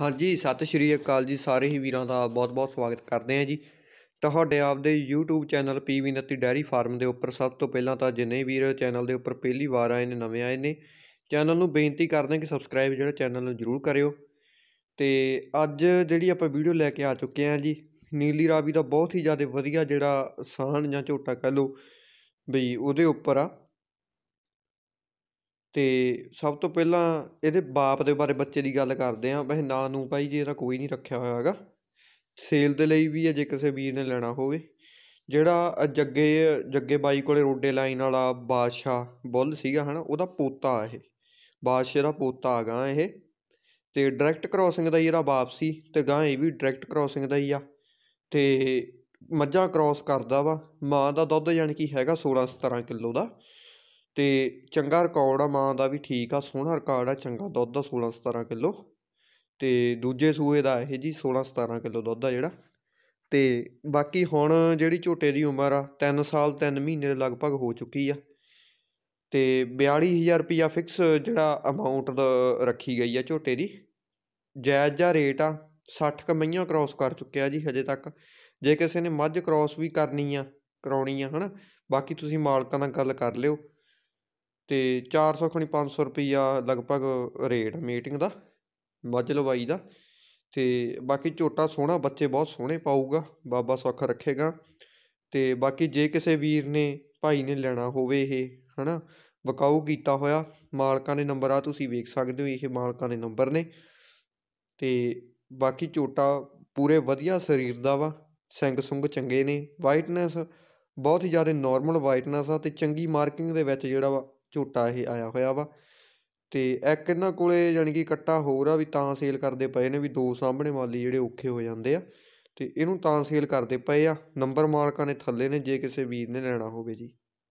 ਹਾਂਜੀ ਸਤਿ ਸ਼੍ਰੀ ਅਕਾਲ ਜੀ ਸਾਰੇ ਹੀ ਵੀਰਾਂ ਦਾ ਬਹੁਤ-ਬਹੁਤ ਸਵਾਗਤ ਕਰਦੇ ਹਾਂ ਜੀ ਤੁਹਾਡੇ ਆਪਦੇ YouTube channel PV 29 dairy farm ਦੇ ਉੱਪਰ ਸਭ ਤੋਂ ਪਹਿਲਾਂ ਤਾਂ ਜਿੰਨੇ ਵੀਰ ਚੈਨਲ ਦੇ ਉੱਪਰ ਪਹਿਲੀ ਵਾਰ ਆਏ ਨੇ ਨਵੇਂ ਆਏ ਨੇ ਚੈਨਲ ਨੂੰ ਬੇਨਤੀ ਕਰਦੇ ਹਾਂ ਕਿ ਸਬਸਕ੍ਰਾਈਬ ਜਿਹੜਾ ਚੈਨਲ ਨੂੰ ਜ਼ਰੂਰ ਕਰਿਓ ਤੇ ਅੱਜ ਜਿਹੜੀ ਆਪਾਂ ਵੀਡੀਓ ਲੈ ਕੇ ਆ ਚੁੱਕੇ ਹਾਂ ਜੀ ਨੀਲੀ ਰਾਵੀ ਦਾ ਬਹੁਤ ਹੀ ਜ਼ਿਆਦਾ ਵਧੀਆ ਜਿਹੜਾ ਸਾਹਣ ਜਾਂ ਝੋਟਾ ਕਹ ਲਓ ਬਈ ਉਹਦੇ ਉੱਪਰ ਆ ਅਤੇ ਸਭ ਤੋਂ ਪਹਿਲਾਂ ਇਹਦੇ ਬਾਪ ਦੇ ਬਾਰੇ ਬੱਚੇ ਦੀ ਗੱਲ ਕਰਦੇ ਹਾਂ ਵੈਸੇ ਨਾਂ ਨੂੰ ਭਾਈ ਜੀ ਇਹਦਾ ਕੋਈ ਨਹੀਂ ਰੱਖਿਆ ਹੋਇਆ ਹੈਗਾ ਸੇਲ ਦੇ ਲਈ ਵੀ ਹੈ ਜੇ ਕਿਸੇ ਵੀਰ ਨੇ ਲੈਣਾ ਹੋਵੇ ਜਿਹੜਾ ਜੱਗੇ ਜੱਗੇ ਬਾਈ ਕੋਲ ਰੋਡੇ ਲਾਈਨ ਵਾਲਾ ਬਾਦਸ਼ਾਹ ਬੁੱਲ ਸੀਗਾ ਹੈ ਨਾ ਉਹਦਾ ਪੋਤਾ ਇਹ ਬਾਦਸ਼ਾਹ ਦਾ ਪੋਤਾ ਹੈਗਾ ਇਹ ਅਤੇ ਡਾਇਰੈਕਟ ਕਰੋਸਿੰਗ ਦਾ ਹੀ ਇਹਦਾ ਬਾਪ ਸੀ ਅਤੇ ਅਗਾਂਹ ਇਹ ਵੀ ਡਾਇਰੈਕਟ ਕਰੋਸਿੰਗ ਦਾ ਹੀ ਆ ਅਤੇ ਮੱਝਾਂ ਕਰੋਸ ਕਰਦਾ ਵਾ ਮਾਂ ਦਾ ਦੁੱਧ ਯਾਨੀ ਕਿ ਹੈਗਾ ਸੋਲ੍ਹਾਂ ਸਤਾਰ੍ਹਾਂ ਕਿਲੋ ਦਾ ਤੇ ਚੰਗਾ ਰਿਕਾਰਡ ਆ ਮਾਂ ਦਾ ਵੀ ਠੀਕ ਆ ਸੋਹਣਾ ਰਿਕਾਰਡ ਆ ਚੰਗਾ ਦੁੱਧ ਆ 16 17 ਕਿਲੋ ਤੇ ਦੂਜੇ ਸੂਏ ਦਾ ਇਹ ਜੀ 16 17 ਕਿਲੋ ਦੁੱਧ ਆ ਜਿਹੜਾ ਤੇ ਬਾਕੀ ਹੁਣ ਜਿਹੜੀ ਝੋਟੇ ਦੀ ਉਮਰ ਆ 3 ਸਾਲ 3 ਮਹੀਨੇ ਦੇ ਲਗਭਗ ਹੋ ਚੁੱਕੀ ਆ ਤੇ 42000 ਰੁਪਇਆ ਫਿਕਸ ਜਿਹੜਾ ਅਮਾਉਂਟ ਦਾ ਰੱਖੀ ਗਈ ਆ ਝੋਟੇ ਦੀ ਜਾਇਜ਼ ਜਾਂ ਰੇਟ ਆ 60 ਕਮਈਆਂ ਕ੍ਰਾਸ ਕਰ ਚੁੱਕਿਆ ਜੀ ਹਜੇ ਤੱਕ ਜੇ ਕਿਸੇ ਨੇ ਮੱਝ ਕ੍ਰਾਸ ਵੀ ਕਰਨੀ ਆ ਕਰਾਉਣੀ ਆ ਹਨਾ ਬਾਕੀ ਤੁਸੀਂ ਮਾਲਕਾਂ ਨਾਲ ਗੱਲ ਕਰ ਲਿਓ ਅਤੇ ਚਾਰ ਸੌ ਖਣੀ ਪੰਜ ਸੌ ਲਗਭਗ ਰੇਟ ਮੀਟਿੰਗ ਦਾ ਮੱਝ ਲਵਾਈ ਦਾ ਅਤੇ ਬਾਕੀ ਝੋਟਾ ਸੋਹਣਾ ਬੱਚੇ ਬਹੁਤ ਸੋਹਣੇ ਪਾਊਗਾ ਬਾਬਾ ਸੁੱਖ ਰੱਖੇਗਾ ਅਤੇ ਬਾਕੀ ਜੇ ਕਿਸੇ ਵੀਰ ਨੇ ਭਾਈ ਨੇ ਲੈਣਾ ਹੋਵੇ ਇਹ ਹੈ ਨਾ ਵਿਕਾਊ ਕੀਤਾ ਹੋਇਆ ਮਾਲਕਾਂ ਦੇ ਨੰਬਰ ਆ ਤੁਸੀਂ ਵੇਖ ਸਕਦੇ ਹੋ ਇਹ ਮਾਲਕਾਂ ਦੇ ਨੰਬਰ ਨੇ ਅਤੇ ਬਾਕੀ ਝੋਟਾ ਪੂਰੇ ਵਧੀਆ ਸਰੀਰ ਦਾ ਵਾ ਸਿੰਗ ਸੁੰਗ ਚੰਗੇ ਨੇ ਵਾਈਟਨੈਸ ਬਹੁਤ ਹੀ ਜ਼ਿਆਦਾ ਨਾਰਮਲ ਵਾਈਟਨੈਸ ਆ ਤੇ ਚੰਗੀ ਮਾਰਕਿੰਗ ਦੇ ਵਿੱਚ ਜਿਹੜਾ ਵਾ ਝੋਟਾ ਇਹ ਆਇਆ ਹੋਇਆ ਵਾ ਅਤੇ ਇੱਕ ਇਹਨਾਂ ਕੋਲੇ ਯਾਨੀ ਕਿ ਕੱਟਾ ਹੋਰ ਆ ਵੀ ਤਾਂ ਸੇਲ ਕਰਦੇ ਪਏ ਨੇ ਵੀ ਦੋ ਸਾਹਮਣੇ ਵਾਲੀ ਜਿਹੜੇ ਔਖੇ ਹੋ ਜਾਂਦੇ ਆ ਅਤੇ ਇਹਨੂੰ ਤਾਂ ਸੇਲ ਕਰਦੇ ਪਏ ਆ ਨੰਬਰ ਮਾਲਕਾਂ ਨੇ ਥੱਲੇ ਨੇ ਜੇ ਕਿਸੇ ਵੀਰ ਨੇ ਲੈਣਾ ਹੋਵੇ ਜੀ